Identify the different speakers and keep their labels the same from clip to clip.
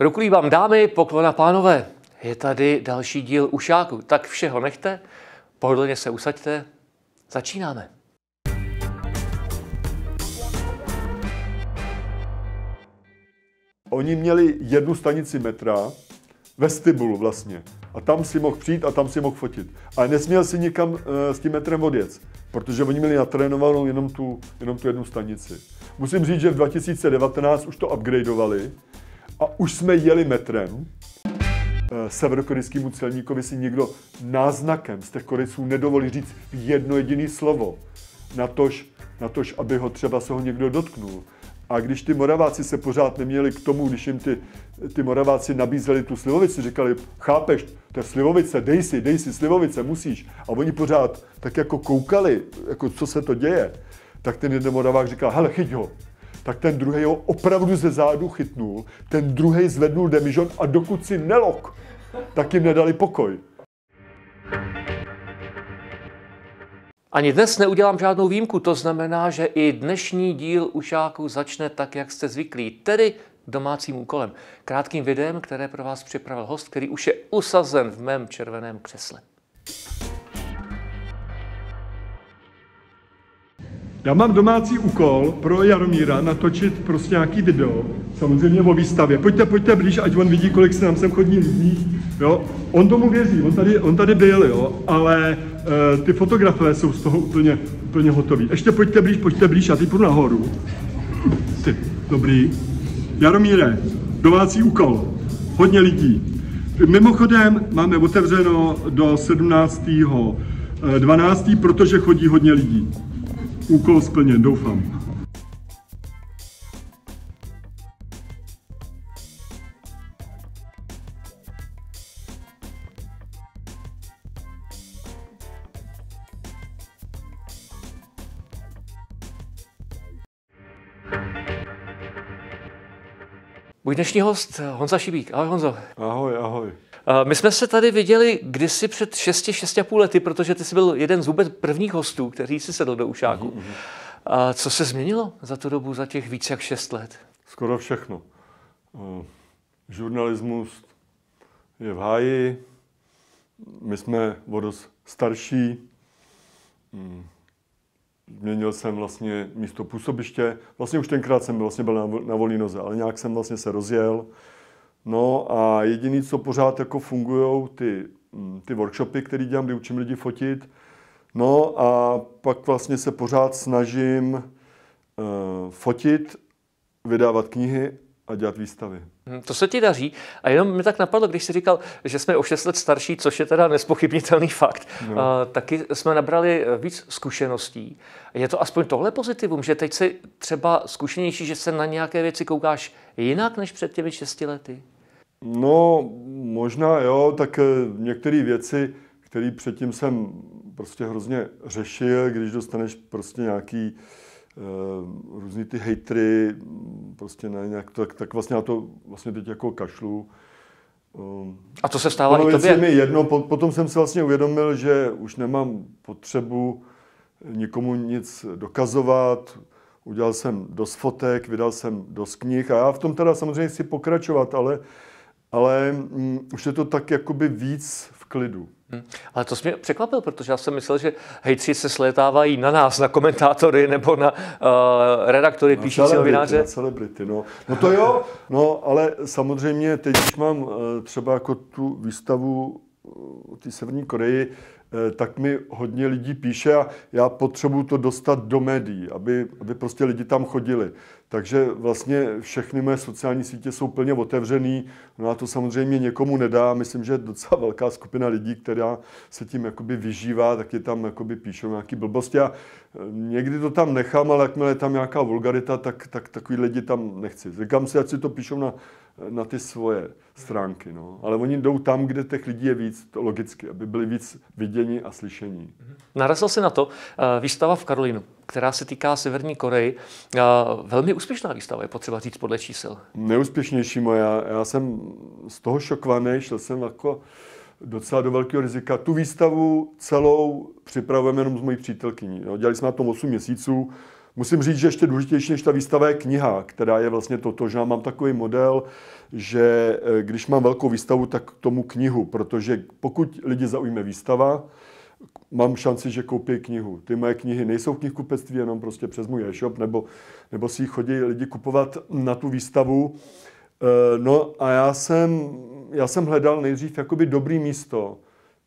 Speaker 1: Ruku vám dámy, poklona pánové. Je tady další díl Ušáku, tak všeho nechte, pohodlně se usaďte, začínáme. Oni měli
Speaker 2: jednu stanici metra, vestibul vlastně. A tam si mohl přijít a tam si mohl fotit. A nesměl si nikam e, s tím metrem odjet, protože oni měli natrénovanou jenom tu, jenom tu jednu stanici. Musím říct, že v 2019 už to upgradeovali a už jsme jeli metrem. Eh, Severokorejskému celníkovi si někdo náznakem z těch koreců nedovolí říct jedno jediné slovo. Natož, natož, aby ho třeba se ho někdo dotknul. A když ty Moraváci se pořád neměli k tomu, když jim ty, ty Moraváci nabízeli tu slivovici, říkali, chápeš, to je slivovice, dej si, dej si slivovice, musíš. A oni pořád tak jako koukali, jako co se to děje. Tak ten jeden Moravák říkal, hele, chyť ho, tak ten druhý ho opravdu ze zádu chytnul, ten druhý zvednul demižon a dokud si nelok, tak jim nedali pokoj.
Speaker 1: Ani dnes neudělám žádnou výjimku, to znamená, že i dnešní díl Ušáku začne tak, jak jste zvyklí, tedy domácím úkolem. Krátkým videem, které pro vás připravil host, který už je usazen v mém červeném křesle.
Speaker 2: Já mám domácí úkol pro Jaromíra natočit prostě nějaký video, samozřejmě o výstavě. Pojďte, pojďte blíž, ať on vidí, kolik se nám sem chodí lidí. Jo? On tomu věří, on tady, on tady byl, jo? ale e, ty fotografové jsou z toho úplně, úplně hotoví. Ještě pojďte blíž, pojďte blíž, já teď půjdu nahoru. Ty, dobrý. Jaromíre, domácí úkol, hodně lidí. Mimochodem máme otevřeno do 17. 12. Eh, protože chodí hodně lidí úkol splněn, doufám.
Speaker 1: Můj dnešní host Honza Šibík. Ahoj Honzo. Ahoj, ahoj. My jsme se tady viděli kdysi před 6, 6,5 lety, protože ty jsi byl jeden z vůbec prvních hostů, kteří si sedl do ušáku. Mm-hmm. A co se změnilo za tu dobu, za těch více jak 6 let?
Speaker 2: Skoro všechno. Eh, žurnalismus je v háji, my jsme o dost starší, mm. změnil jsem vlastně místo působiště. Vlastně už tenkrát jsem vlastně byl na, na volné noze, ale nějak jsem vlastně se rozjel. No a jediný, co pořád jako fungují ty, mm, ty workshopy, které dělám, kdy učím lidi fotit. No a pak vlastně se pořád snažím uh, fotit, vydávat knihy a dělat výstavy. Hm, to se
Speaker 1: ti daří. A jenom mi tak napadlo, když jsi říkal, že jsme o 6 let starší, což je teda nespochybnitelný fakt, no. a, taky jsme nabrali e, víc zkušeností. Je to aspoň tohle pozitivum, že teď jsi třeba zkušenější, že se na nějaké věci koukáš jinak než před těmi 6 lety?
Speaker 2: No, možná jo, tak e, některé věci, které předtím jsem prostě hrozně řešil, když dostaneš prostě nějaký uh, Eh, různý ty hejtry, mm, prostě ne, nějak, tak, tak vlastně já to vlastně teď jako kašlu. Eh, a co se stává i tobě? Mi jedno, po, potom jsem si vlastně uvědomil, že už nemám potřebu nikomu nic dokazovat, udělal jsem dost fotek, vydal jsem dost knih a já v tom teda samozřejmě chci pokračovat, ale, ale m, mm, už je to tak jakoby víc klidu. Hmm.
Speaker 1: Ale to jsi mě překvapil, protože já jsem myslel, že hejtři se slétávají na nás, na komentátory nebo na uh, redaktory, na píšící novináře. Na celebrity, no.
Speaker 2: no to jo, no ale samozřejmě teď, když mám uh, třeba jako tu výstavu uh, eh, ty Severní Koreji, Eh, tak mi hodně lidí píše a já potřebuju to dostat do médií, aby, aby prostě lidi tam chodili. Takže vlastně všechny moje sociální sítě jsou plně otevřený. No a to samozřejmě někomu nedá. Myslím, že je docela velká skupina lidí, která se tím jakoby vyžívá, je tam jakoby píšou nějaké blbosti. A eh, někdy to tam nechám, ale jakmile je tam nějaká vulgarita, tak, tak takový lidi tam nechci. Říkám si, ať si to píšou na na ty svoje stránky. No. Ale oni jdou tam, kde těch lidí je víc, to logicky, aby byli víc viděni a slyšení. Mhm.
Speaker 1: Narazil se na to eh, výstava v Karolinu, která se týká Severní Koreji. Eh, velmi úspěšná výstava, je potřeba říct podle čísel.
Speaker 2: Neúspěšnější moja. Já jsem z toho šokovaný, šel jsem jako docela do velkého rizika. Tu výstavu celou připravujeme jenom s mojí přítelkyní. Dělali jsme na tom 8 měsíců, Musím říct, že ještě důležitější než ta výstava je kniha, která je vlastně toto, že já mám takový model, že eh, když mám velkou výstavu, tak tomu knihu, protože pokud lidi zaujme výstava, mám šanci, že koupí knihu. Ty moje knihy nejsou v knihkupectví, jenom prostě přes můj e-shop, nebo, nebo si chodí lidi kupovat na tu výstavu. Eh, no a já jsem, já jsem hledal nejdřív jakoby dobrý místo,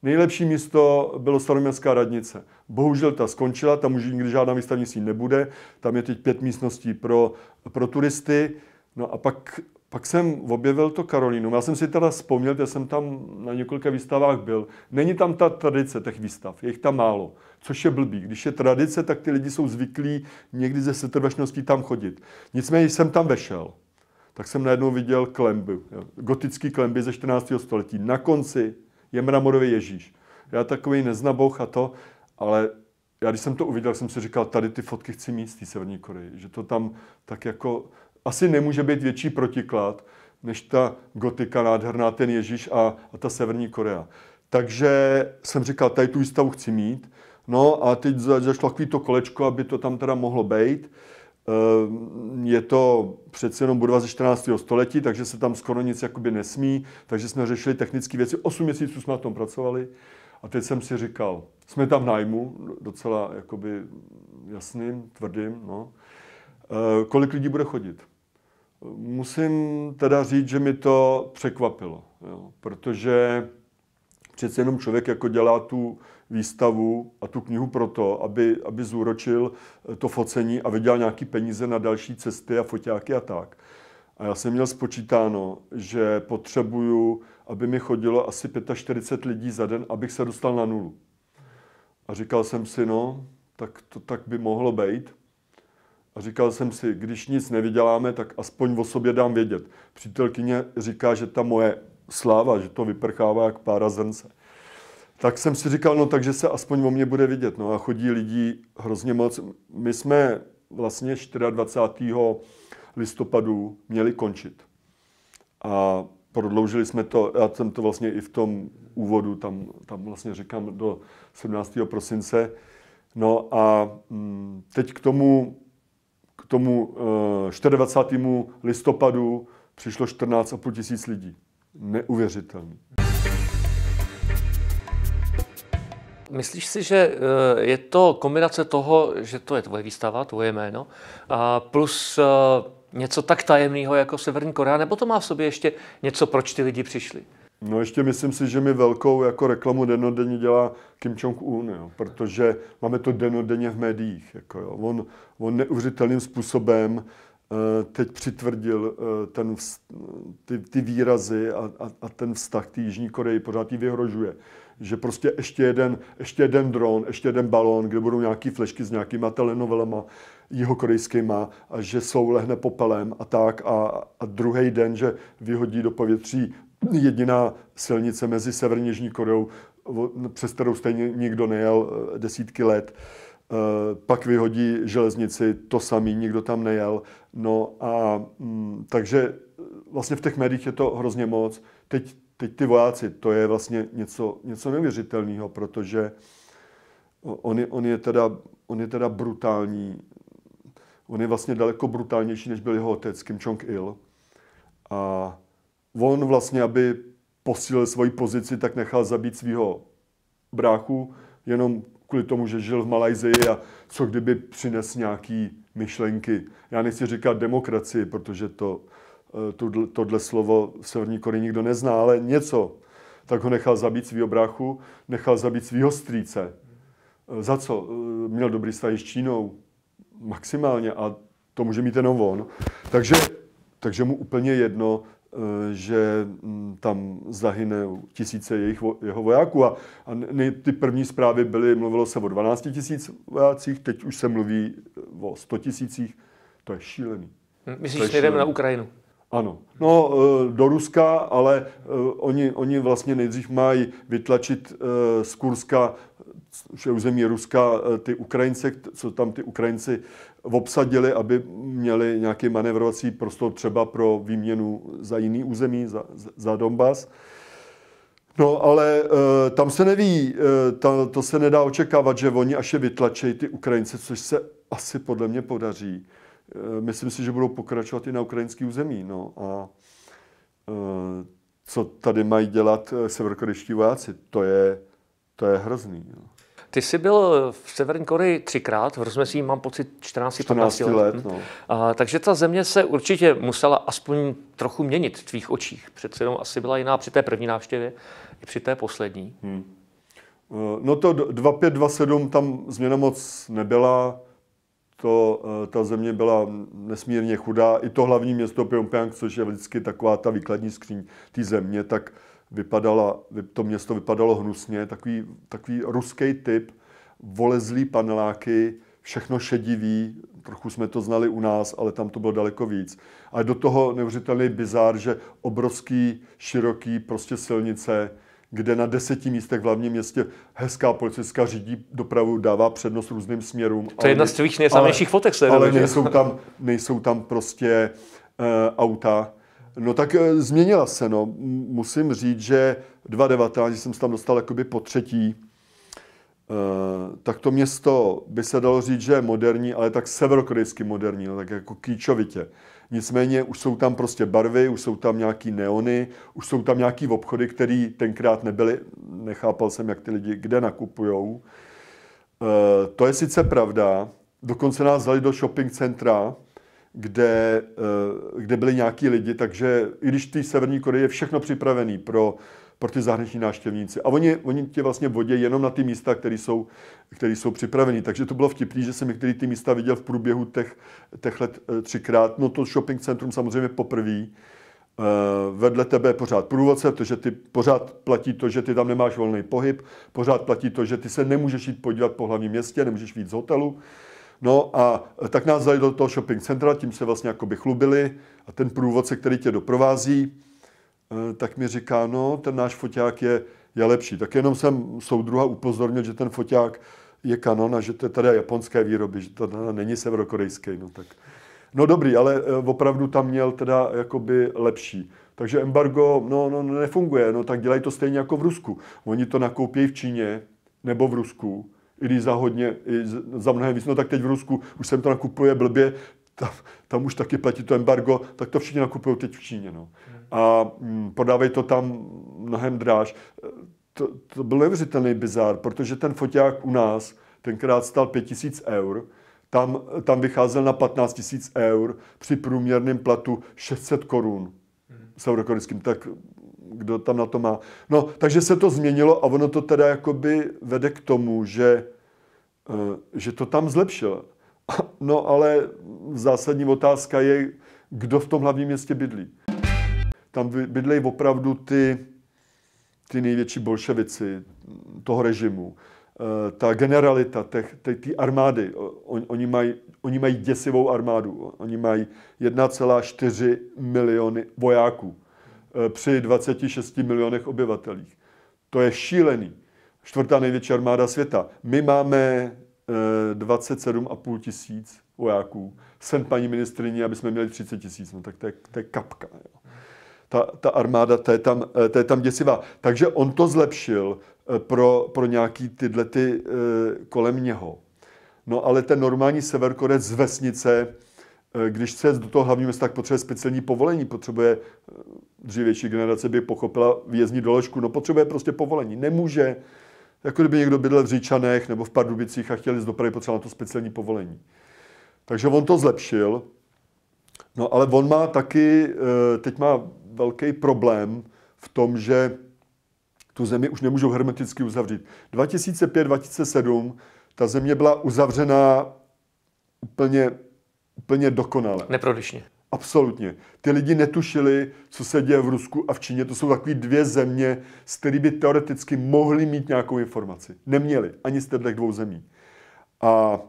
Speaker 2: Nejlepší místo bylo staroměstská radnice. Bohužel ta skončila, tam už nikdy žádná výstavní síň nebude. Tam je teď pět místností pro, pro turisty. No a pak, pak jsem objevil to Karolínu. Já jsem si teda vzpomněl, že jsem tam na několika výstavách byl. Není tam ta tradice těch výstav, je jich tam málo, což je blbý. Když je tradice, tak ty lidi jsou zvyklí někdy ze setrvačností tam chodit. Nicméně jsem tam vešel tak jsem najednou viděl klemby, gotický klemby ze 14. století. Na konci je mramorový Ježíš. Já takový neznaboch a to, ale já když jsem to uviděl, jsem si říkal, tady ty fotky chci mít z té Severní Koreji. Že to tam tak jako, asi nemůže být větší protiklad, než ta gotika nádherná, ten Ježíš a, a ta Severní Korea. Takže jsem říkal, tady tu výstavu chci mít. No a teď za, zašlo takový to kolečko, aby to tam teda mohlo být. Ehm, je to přece jenom budova ze 14. století, takže se tam skoro nic jakoby nesmí, takže jsme řešili technické věci. 8 měsíců jsme na tom pracovali a teď jsem si říkal, jsme tam v nájmu, docela jakoby jasným, tvrdým, no. Ehm, kolik lidí bude chodit? Musím teda říct, že mi to překvapilo, jo, protože přece jenom člověk jako dělá tu výstavu a tu knihu proto, aby, aby zúročil eh, to focení a vydělal nějaký peníze na další cesty a foťáky a tak. A já jsem měl spočítáno, že potřebuju, aby mi chodilo asi 45 lidí za den, abych se dostal na nulu. A říkal jsem si, no, tak to tak by mohlo být. A říkal jsem si, když nic nevyděláme, tak aspoň o sobě dám vědět. Přítelkyně říká, že ta moje sláva, že to vyprchává jak pára zrnce tak jsem si říkal, no takže se aspoň o mě bude vidět. No a chodí lidí hrozně moc. My jsme vlastně 24. listopadu měli končit. A prodloužili jsme to, já jsem to vlastně i v tom úvodu, tam, tam vlastně říkám do 17. prosince. No a mm, teď k tomu, k tomu 24. Eh, listopadu přišlo 14,5 tisíc lidí. Neuvěřitelný.
Speaker 1: myslíš si, že eh, je to kombinace toho, že to je tvoje výstava, tvoje jméno, a plus eh, něco tak tajemného jako Severní Korea, nebo to má v sobě ještě něco, proč ty lidi přišli?
Speaker 2: No ještě myslím si, že mi velkou jako reklamu denodenně dělá Kim Jong-un, jo, protože máme to denodenně v médiích. Jako jo. On, on neuvěřitelným způsobem uh, teď přitvrdil uh, ten, ty, ty výrazy a, a, a ten vztah k Jižní Koreji, pořád ji vyhrožuje že prostě ještě jeden, ještě jeden dron, ještě jeden balón, kde budou nějaký flešky s nějakýma telenovelama jihokorejskýma, a že jsou lehne popelem a tak a, a druhý den, že vyhodí do povětří jediná silnice mezi Severní Jižní Koreou, přes kterou stejně nikdo nejel e, desítky let. E, pak vyhodí železnici, to samý, nikdo tam nejel. No a mm, takže e, vlastně v těch médiích je to hrozně moc. Teď teď ty vojáci, to je vlastně něco, něco neuvěřitelného, protože on je, on, je teda, on je teda brutální, on je vlastně daleko brutálnější, než byl jeho otec Kim Jong-il. A on vlastně, aby posílil svoji pozici, tak nechal zabít svého bráchu, jenom kvůli tomu, že žil v Malajzii a co kdyby přines nějaký myšlenky. Já nechci říkat demokracii, protože to, Eh, tohle slovo v Severní Koreji nikdo nezná, ale něco, tak ho nechal zabít svýho brachu, nechal zabít svýho strýce. Eh, za co? Eh, měl dobrý vztah s Čínou. Maximálně. A to může mít jenom on. Takže, takže mu úplně jedno, že hm, tam zahyne tisíce jejich, jeho vojáků. A, a ty první zprávy byly, mluvilo se o 12 tisíc vojácích, teď už se mluví o 100 tisících. To je šílený. Myslíš jdeme na Ukrajinu? Ano. No, eh, do Ruska, ale eh, oni, oni vlastně nejdřív mají vytlačit eh, z Kurska, což je území Ruska, ty Ukrajince, co tam ty Ukrajinci obsadili, aby měli nějaký manevrovací prostor třeba pro výměnu za jiný území, za, za Donbass. No, ale e, tam se neví, e, ta, to se nedá očekávat, že oni až je vytlačejí ty Ukrajince, což se asi podle mě podaří, Eh, myslím si, že budou pokračovat i na ukrajinský území. No. A eh, co tady mají dělat eh, severokorejští vojáci, to je, to je hrozný.
Speaker 1: No. Ty jsi byl v Severní Koreji třikrát, v rozmezí mám pocit 14, 14 15 let. let hm. no. a, takže ta země se určitě musela aspoň trochu měnit v tvých očích. Přece jenom asi byla jiná při té první návštěvě i při té poslední. Hmm. No to
Speaker 2: 2527 tam změna moc nebyla to, eh, ta země byla nesmírně chudá. I to hlavní město Pyongyang, což je vždycky taková ta výkladní skříň té země, tak vypadala, to město vypadalo hnusně, takový, takový ruský typ, volezlý paneláky, všechno šedivý, trochu jsme to znali u nás, ale tam to bylo daleko víc. A do toho neuvěřitelný bizár, že obrovský, široký prostě silnice, kde na deseti místech v hlavním městě hezká policistka řídí dopravu, dává přednost různým směrům. To je jedna z těch nejsamějších fotek. Ale, ale nejsou tam, nejsou tam prostě e, auta. No tak e, změnila se, no. Musím říct, že 2019 jsem se tam dostal jakoby po třetí. E, tak to město by se dalo říct, že je moderní, ale tak severokorejsky moderní, no, tak jako kýčovitě. Nicméně už jsou tam prostě barvy, už jsou tam nějaký neony, už jsou tam nějaký obchody, které tenkrát nebyly. Nechápal jsem, jak ty lidi kde nakupujou. E, to je sice pravda. Dokonce nás vzali do shopping centra, kde, e, kde byli nějaký lidi, takže i když v té Severní Koreji je všechno připravené pro pro ty zahraniční návštěvníci. A oni, oni tě vlastně vodí jenom na ty místa, které jsou, které jsou připraveny. Takže to bylo vtipné, že jsem některé ty místa viděl v průběhu těch, těch let eh, třikrát. No to shopping centrum samozřejmě poprvé. Eh, vedle tebe je pořád průvodce, protože ty pořád platí to, že ty tam nemáš volný pohyb, pořád platí to, že ty se nemůžeš jít podívat po hlavním městě, nemůžeš jít z hotelu. No a eh, tak nás zajeli do toho shopping centra, tím se vlastně by chlubili a ten průvodce, který tě doprovází, Eh, tak mi říká, no, ten náš foťák je, je lepší. Tak jenom jsem soudruha upozornil, že ten foťák je kanon a že to je teda japonské výroby, že to teda není severokorejský. No, tak. no dobrý, ale eh, opravdu tam měl teda jakoby lepší. Takže embargo, no, no, no, nefunguje, no tak dělají to stejně jako v Rusku. Oni to nakoupí v Číně nebo v Rusku, i když za hodně, i za mnohem víc, no tak teď v Rusku už jsem to nakupuje blbě, tam, tam už taky platí to embargo, tak to všichni nakupují teď v Číně. No. Hmm a mm, podávej to tam mnohem dráž. E, to, to byl neuvěřitelný bizar, protože ten foťák u nás tenkrát stal 5000 eur, tam, tam vycházel na 15 000 eur při průměrném platu 600 korun hmm. eurokorickým, tak kdo tam na to má. No, takže se to změnilo a ono to teda jakoby vede k tomu, že, e, že to tam zlepšilo. No ale zásadní otázka je, kdo v tom hlavním městě bydlí tam bydlejí opravdu ty, ty největší bolševici toho režimu. Eh, ta generalita té armády, on, oni, mají, oni mají děsivou armádu, oni mají 1,4 miliony vojáků eh, při 26 milionech obyvatelích. To je šílený. Čtvrtá největší armáda světa. My máme 27,5 eh, tisíc vojáků. Sen paní ministrině, aby jsme měli 30 tisíc. No tak to je, to je kapka. Jo ta, ta armáda, ta je, tam, eh, ta je tam děsivá. Takže on to zlepšil eh, pro, pro nějaký tyhle ty eh, kolem něho. No ale ten normální severkorec z vesnice, když chce do toho hlavního města, tak potřebuje speciální povolení, potřebuje, dřívější generace by pochopila vězní doložku, no potřebuje prostě povolení, nemůže, jako kdyby někdo bydlel v Říčanech nebo v Pardubicích a chtěli z dopravy potřeba na to speciální povolení. Takže on to zlepšil, no ale on má taky, teď má velký problém v tom, že tu zemi už nemůžou hermeticky uzavřít. 2005-2007 ta země byla uzavřená úplně, úplně dokonale. Neprodyšně. Absolutně. Ty lidi netušili, co se děje v Rusku a v Číně. To jsou takové dvě země, z kterých by teoreticky mohli mít nějakou informaci. Neměli ani z těchto dvou zemí. A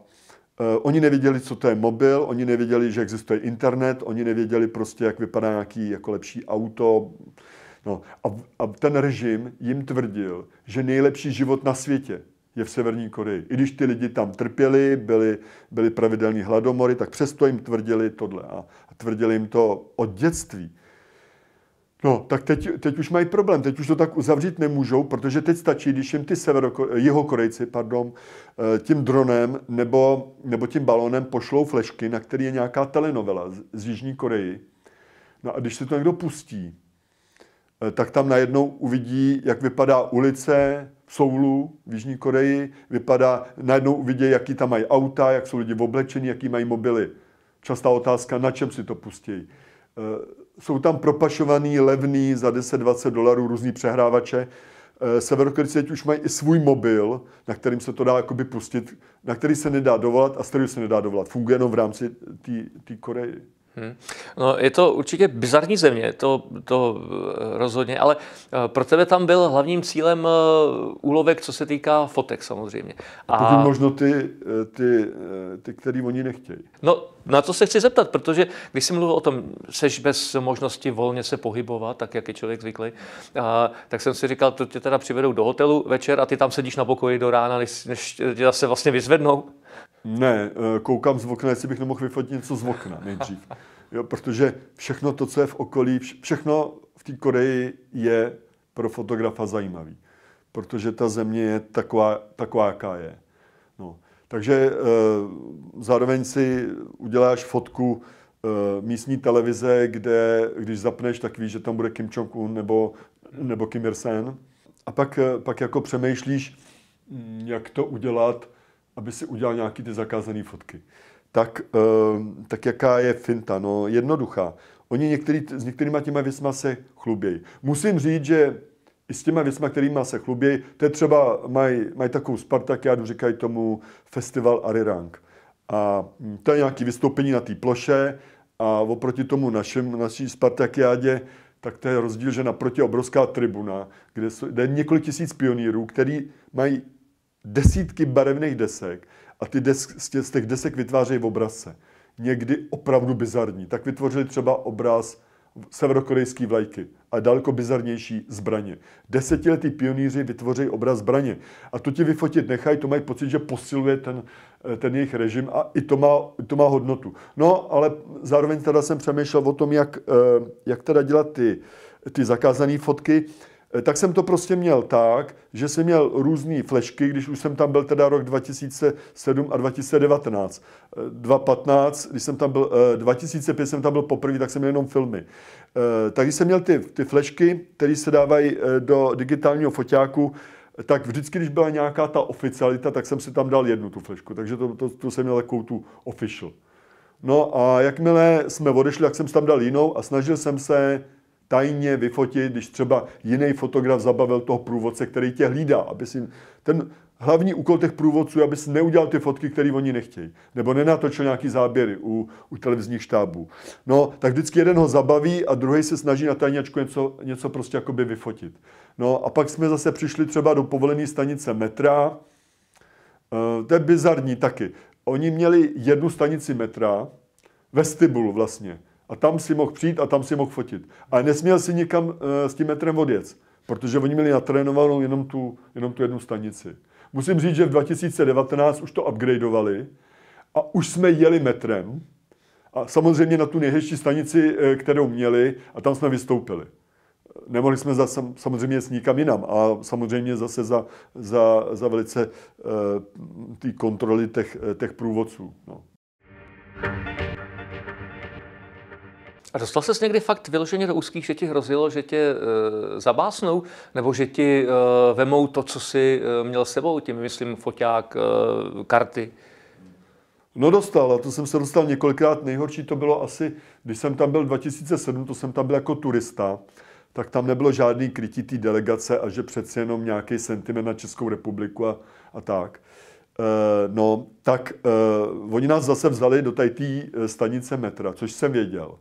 Speaker 2: Eh, oni nevěděli, co to je mobil, oni nevěděli, že existuje internet, oni nevěděli prostě, jak vypadá nějaký jako lepší auto. No. A, a ten režim jim tvrdil, že nejlepší život na světě je v Severní Koreji. I když ty lidi tam trpěli, byly, byly pravidelní hladomory, tak přesto jim tvrdili tohle. A, a tvrdili jim to od dětství. No, tak teď, teď už mají problém, teď už to tak uzavřít nemůžou, protože teď stačí, když jim ty severoko, jihokorejci pardon, eh, tím dronem nebo, nebo tím balonem pošlou flešky, na který je nějaká telenovela z, z Jižní Koreji. No a když se to někdo pustí, eh, tak tam najednou uvidí, jak vypadá ulice v Soulu, v Jižní Koreji, vypadá, najednou uvidí, jaký tam mají auta, jak jsou lidi oblečení, jaký mají mobily. Častá otázka, na čem si to pustí eh, jsou tam propašovaný, levný, za 10-20 dolarů různý přehrávače. Eh, Severokorejci teď už mají i svůj mobil, na kterým se to dá jakoby pustit, na který se nedá dovolat a z se nedá dovolat. Funguje jenom v rámci té Koreji.
Speaker 1: Hmm. No, je to určitě bizarní země, to, to eh, rozhodně, ale eh, pro tebe tam byl hlavním cílem eh, úlovek, co se týká fotek samozřejmě. A pokud možno
Speaker 2: ty, ty, ty který oni nechtějí.
Speaker 1: No, na to se chci zeptat, protože když jsi mluvil o tom, seš bez možnosti volně se pohybovat, tak jak je člověk zvyklý, a, tak jsem si říkal, to tě teda přivedou do hotelu večer a ty tam sedíš na pokoji do rána, než, než tě zase vlastně vyzvednou.
Speaker 2: Ne, eh, koukám z okna, jestli bych nemohl vyfotit něco z okna nejdřív. Jo, protože všechno to, co je v okolí, všechno v té Koreji je pro fotografa zajímavý. Protože ta země je taková, taková jaká je. No. Takže e, zároveň si uděláš fotku e, místní televize, kde, když zapneš, tak víš, že tam bude Kim Jong-un nebo, nebo Kim ir sen A pak, pak jako přemýšlíš, mm, jak to udělat, aby si udělal nějaký ty zakázané fotky. Tak, ehm, tak jaká je finta? No, jednoduchá. Oni některý, s některýma těma věcma se chlubějí. Musím říct, že i s těma věcma, kterýma se chlubějí, to je třeba, mají maj takovou Spartakiádu, říkají tomu Festival Arirang. A hm, to je nějaké vystoupení na té ploše a oproti tomu našem, naší Spartakiádě, tak to je rozdíl, že naproti je obrovská tribuna, kde, jsou, kde je několik tisíc pionýrů, který mají desítky barevných desek a ty desk, z těch desek vytvářejí obrazce. Někdy opravdu bizarní. Tak vytvořili třeba obraz severokorejské vlajky a daleko bizarnější zbraně. Desetiletí pionýři vytvoří obraz zbraně a to ti vyfotit nechají, to mají pocit, že posiluje ten, eh, ten jejich režim a i to má, to má hodnotu. No, ale zároveň teda jsem přemýšlel o tom, jak, eh, jak teda dělat ty, ty zakázané fotky. Eh, tak jsem to prostě měl tak, že jsem měl různé flešky, když už jsem tam byl teda rok 2007 a 2019. 2015, eh, když jsem tam byl, 2005 eh, jsem tam byl poprvé, tak jsem měl jenom filmy. Takže jsem měl ty, ty flešky, které se dávají do digitálního foťáku, tak vždycky, když byla nějaká ta oficialita, tak jsem si tam dal jednu tu flešku, takže to, to, to jsem měl takovou tu official. No a jakmile jsme odešli, jak jsem si tam dal jinou a snažil jsem se tajně vyfotit, když třeba jiný fotograf zabavil toho průvodce, který tě hlídá, aby si ten hlavní úkol těch průvodců, aby si neudělal ty fotky, které oni nechtějí, nebo nenatočil nějaký záběry u, u televizních štábů. No, tak vždycky jeden ho zabaví a druhý se snaží na tajňačku něco, něco prostě jakoby vyfotit. No a pak jsme zase přišli třeba do povolené stanice metra, e, to je bizarní taky. Oni měli jednu stanici metra, vestibul vlastně, a tam si mohl přijít a tam si mohl fotit. A nesměl si nikam e, s tím metrem odjet, protože oni měli natrénovanou jenom tu, jenom tu jednu stanici. Musím říct, že v 2019 už to upgradeovali a už jsme jeli metrem a samozřejmě na tu nejhezčí stanici, e, kterou měli a tam jsme vystoupili. Nemohli jsme za, samozřejmě s nikam jinam a samozřejmě zase za, za, za velice e, ty kontroly těch, těch průvodců. No.
Speaker 1: A dostal ses někdy fakt vyloženě do úzkých, že ti hrozilo, že tě e, zabásnou, nebo že ti e, vemou to, co jsi e, měl s sebou, tím myslím foťák, e, karty?
Speaker 2: No dostal, a to jsem se dostal několikrát. Nejhorší to bylo asi, když jsem tam byl 2007, to jsem tam byl jako turista, tak tam nebylo žádný krytí té delegace a že přeci jenom nějaký sentiment na Českou republiku a, a tak. E, no, tak e, oni nás zase vzali do té stanice metra, což jsem věděl.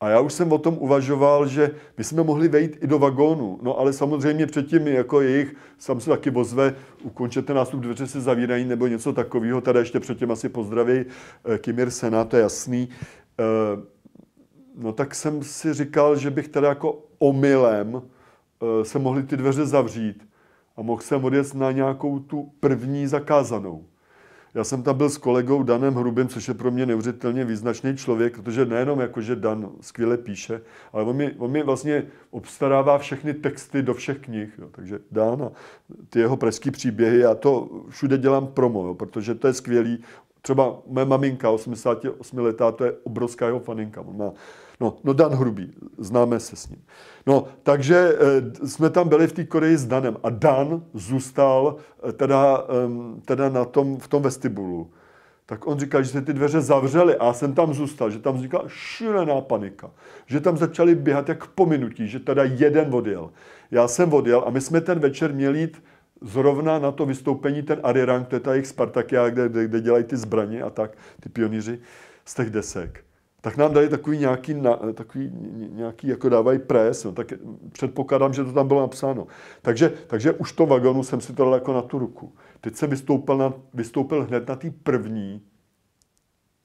Speaker 2: A já už jsem o tom uvažoval, že my jsme mohli vejít i do vagónu. No ale samozřejmě předtím jako jejich, sam se taky vozve ukončete nástup, dveře se zavírají nebo něco takového. Tady ještě předtím asi pozdraví eh, Kimir Sena, to je jasný. Eh, no tak jsem si říkal, že bych teda jako omylem eh, se mohli ty dveře zavřít a mohl jsem odjet na nějakou tu první zakázanou. Já jsem tam byl s kolegou Danem Hrubým, což je pro mě neuvěřitelně význačný člověk, protože nejenom jako, že Dan skvěle píše, ale on mi, on mi vlastně obstarává všechny texty do všech knih. Jo. Takže Dan a ty jeho pražské příběhy, já to všude dělám promo, jo, protože to je skvělý. Třeba moje maminka, 88 letá, to je obrovská jeho faninka. On má No, no Dan Hrubý, známe se s ním. No, takže e, jsme tam byli v té Koreji s Danem a Dan zůstal e, teda, e, teda na tom, v tom vestibulu. Tak on říkal, že se ty dveře zavřely a já jsem tam zůstal, že tam vznikla šílená panika, že tam začali běhat jak po minutí, že teda jeden odjel. Já jsem odjel a my jsme ten večer měli jít zrovna na to vystoupení ten Arirang, to je ta jejich Spartakia, kde, kde, kde dělají ty zbraně a tak, ty pioníři z těch desek tak nám dali takový nějaký, na, takový nějaký jako dávají pres, no, tak předpokládám, že to tam bylo napsáno. Takže, takže už to vagonu jsem si to dal jako na tu ruku. Teď jsem vystoupil, na, vystoupil hned na té první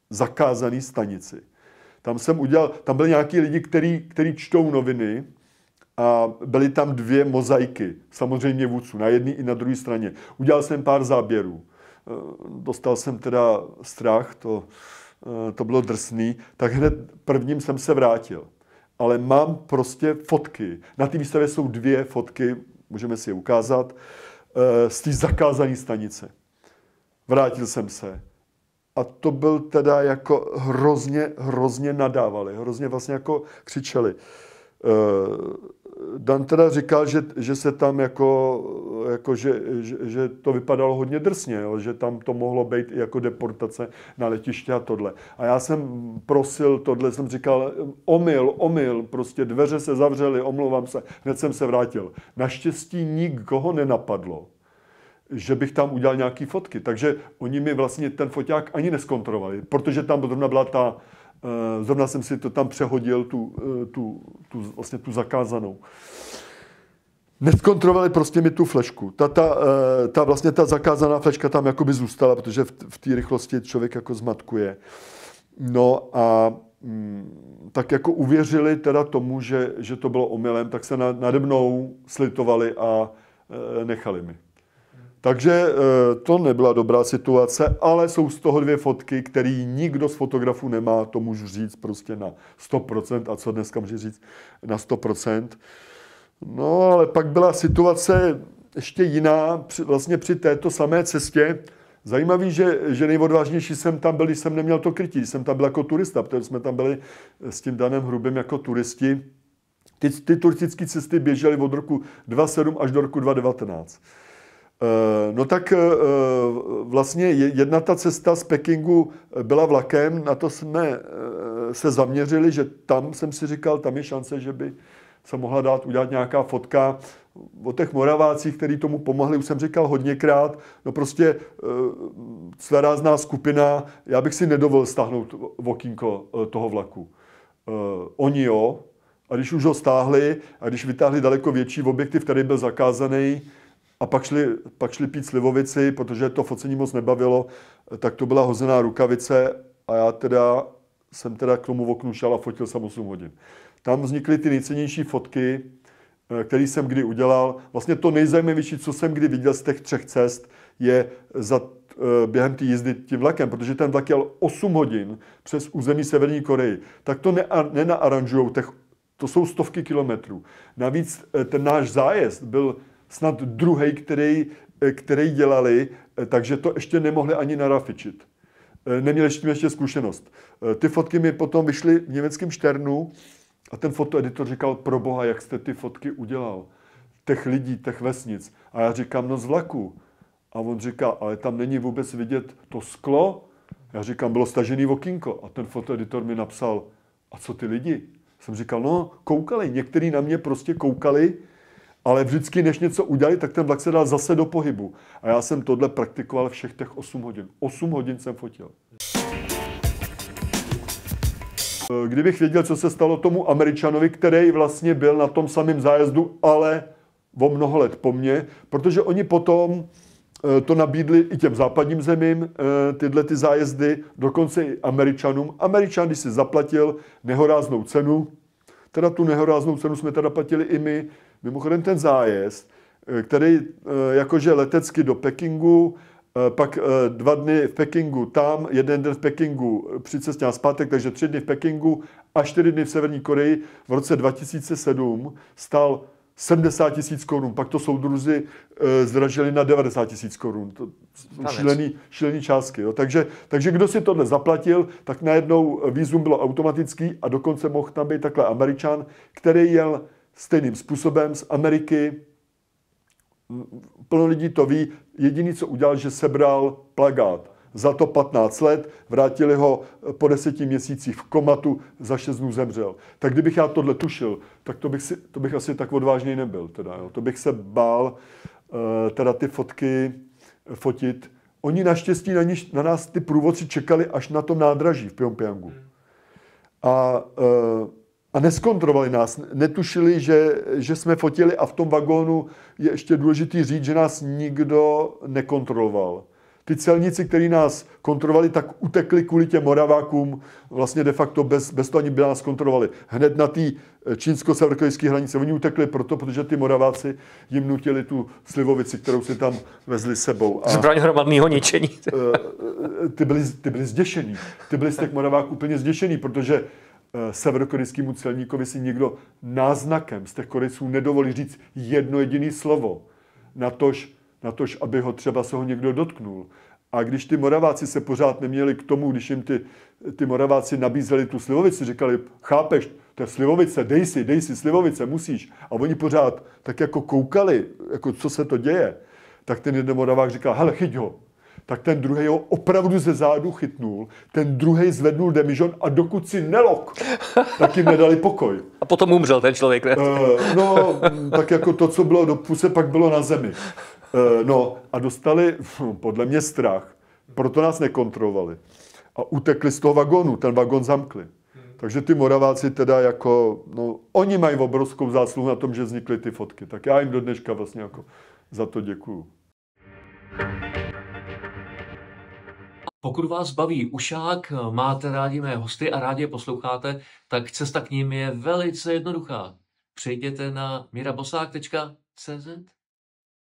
Speaker 2: zakázané stanici. Tam jsem udělal, tam byli nějaký lidi, který, který čtou noviny a byly tam dvě mozaiky, samozřejmě vůdců, na jedné i na druhé straně. Udělal jsem pár záběrů. Eh, dostal jsem teda strach, to Eh, to bylo drsný, tak hned prvním jsem se vrátil. Ale mám prostě fotky. Na té výstavě jsou dvě fotky, můžeme si je ukázat, eh, z té zakázané stanice. Vrátil jsem se. A to byl teda jako hrozně, hrozně nadávali, hrozně vlastně jako křičeli. Eh, Dan teda říkal, že, že se tam jako, jako že, že, že to vypadalo hodně drsně, jo, že tam to mohlo být jako deportace na letiště a tohle. A já jsem prosil tohle, jsem říkal, omyl, omyl, prostě dveře se zavřely, omlouvám se, hned jsem se vrátil. Naštěstí nikoho nenapadlo, že bych tam udělal nějaký fotky. Takže oni mi vlastně ten foťák ani neskontrolovali, protože tam zrovna byla ta, Eh, zrovna jsem si to tam přehodil, tu, eh, tu, tu, vlastně tu zakázanou. Neskontrolovali prostě mi tu flešku. Ta, ta, eh, ta vlastně ta zakázaná fleška tam jakoby zůstala, protože v, v té rychlosti člověk jako zmatkuje. No a mm, tak jako uvěřili teda tomu, že, že to bylo omylem, tak se na, nade mnou slitovali a e, nechali mi. Takže eh, to nebyla dobrá situace, ale jsou z toho dvě fotky, které nikdo z fotografů nemá, to můžu říct prostě na 100%, a co dneska můžu říct na 100%. No, ale pak byla situace ještě jiná, vlastně při této samé cestě. Zajímavý, že, že nejodvážnější jsem tam byl, když jsem neměl to krytí, jsem tam byl jako turista, protože jsme tam byli s tím daným hrubým jako turisti. Ty, ty turistické cesty běžely od roku 2007 až do roku 2019. Eh, no tak eh, vlastně jedna ta cesta z Pekingu byla vlakem, na to jsme eh, se zaměřili, že tam jsem si říkal, tam je šance, že by se mohla dát udělat nějaká fotka o těch Moravácích, který tomu pomohli, už jsem říkal hodněkrát, no prostě celá rázná skupina, já bych si nedovolil stáhnout okýnko toho vlaku. Oni jo, a když už ho stáhli, a když vytáhli daleko větší objektiv, který byl zakázaný, a pak šli, pak šli pít slivovici, protože to focení moc nebavilo, tak to byla hozená rukavice a já teda jsem teda k tomu oknu šel a fotil jsem 8 hodin. Tam vznikly ty nejcennější fotky, eh, který jsem kdy udělal. Vlastně to nejzajímavější, co jsem kdy viděl z těch třech cest, je za, eh, během té jízdy tím vlakem, protože ten vlak jel 8 hodin přes území Severní Koreji. Tak to ne, nenaaranžujou, to jsou stovky kilometrů. Navíc eh, ten náš zájezd byl snad druhý, který, eh, který dělali, eh, takže to ještě nemohli ani narafičit. Eh, neměli s tím ještě zkušenost. Ty fotky mi potom vyšly v německém Šternu a ten fotoeditor říkal, pro boha, jak jste ty fotky udělal? Těch lidí, těch vesnic. A já říkám, no z vlaku. A on říká, ale tam není vůbec vidět to sklo. Já říkám, bylo stažený okýnko. A ten fotoeditor mi napsal, a co ty lidi? Jsem říkal, no, koukali. Někteří na mě prostě koukali, ale vždycky, než něco udělali, tak ten vlak se dal zase do pohybu. A já jsem tohle praktikoval všech těch 8 hodin. 8 hodin jsem fotil. Eh, kdybych věděl, co se stalo tomu Američanovi, který vlastně byl na tom samém zájezdu, ale o mnoho let po mně, protože oni potom eh, to nabídli i těm západním zemím, eh, tyhle ty zájezdy, dokonce i Američanům. Američan, když si zaplatil nehoráznou cenu, teda tu nehoráznou cenu jsme teda platili i my, Mimochodem ten zájezd, eh, který eh, jakože letecky do Pekingu, eh, pak dva dny v Pekingu tam, jeden den v Pekingu při cestě zpátek, takže tři dny v Pekingu a čtyři dny v Severní Koreji v roce 2007 stál 70 tisíc korun. Pak to soudruzi zdražili na 90 tisíc korun. To jsou šílený, šílený částky. Jo. Takže, takže kdo si tohle zaplatil, tak najednou výzum bylo automatický a dokonce mohl tam být takhle američan, který jel stejným způsobem z Ameriky. Plno lidí to ví. Jediný, co udělal, že sebral plagát. Za to 15 let, vrátili ho po deseti měsících v komatu, za 6 dnů zemřel. Tak kdybych já tohle tušil, tak to bych, si, to bych asi tak odvážný nebyl. Teda, jo. To bych se bál eh, teda ty fotky eh, fotit. Oni naštěstí na, niž, na nás ty průvodci čekali až na tom nádraží v Pyongyangu. Hmm. A eh, a neskontrolovali nás, netušili, že, že jsme fotili a v tom vagónu je ještě důležitý říct, že nás nikdo nekontroloval. Ty celníci, kteří nás kontrolovali, tak utekli kvůli těm Moravákům vlastně de facto bez, bez toho, ani by nás kontrolovali. Hned na té eh, čínsko severkojské hranice. Oni utekli proto, protože ty Moraváci jim nutili tu slivovici, kterou si tam vezli sebou. A, Zbraň hromadného ničení. Eh, eh, ty, byli, ty byli zděšený. Ty byli z těch Moraváků úplně zděšený, protože Eh, severokorejskému celníkovi si nikdo náznakem z těch Korejců nedovolí říct jedno jediné slovo, natož, natož aby ho třeba se ho někdo dotknul. A když ty Moraváci se pořád neměli k tomu, když jim ty, ty Moraváci nabízeli tu slivovici, říkali, chápeš, to je slivovice, dej si, dej si slivovice, musíš. A oni pořád tak jako koukali, jako co se to děje. Tak ten jeden Moravák říkal, hele, chyť ho, tak ten druhý ho opravdu ze zádu chytnul, ten druhý zvednul demižon a dokud si nelok, tak jim nedali pokoj.
Speaker 1: A potom umřel ten člověk, ne? Eh, no,
Speaker 2: tak jako to, co bylo do puse, pak bylo na zemi. Eh, no a dostali, hm, podle mě, strach. Proto nás nekontrolovali. A utekli z toho vagónu, ten vagón zamkli. Takže ty Moraváci teda jako, no, oni mají obrovskou zásluhu na tom, že vznikly ty fotky. Tak já jim do dneška vlastně jako za to děkuju. thank you
Speaker 1: pokud vás baví ušák, máte rádi mé hosty a rádi je posloucháte, tak cesta k ním je velice jednoduchá. Přejděte na mirabosak.cz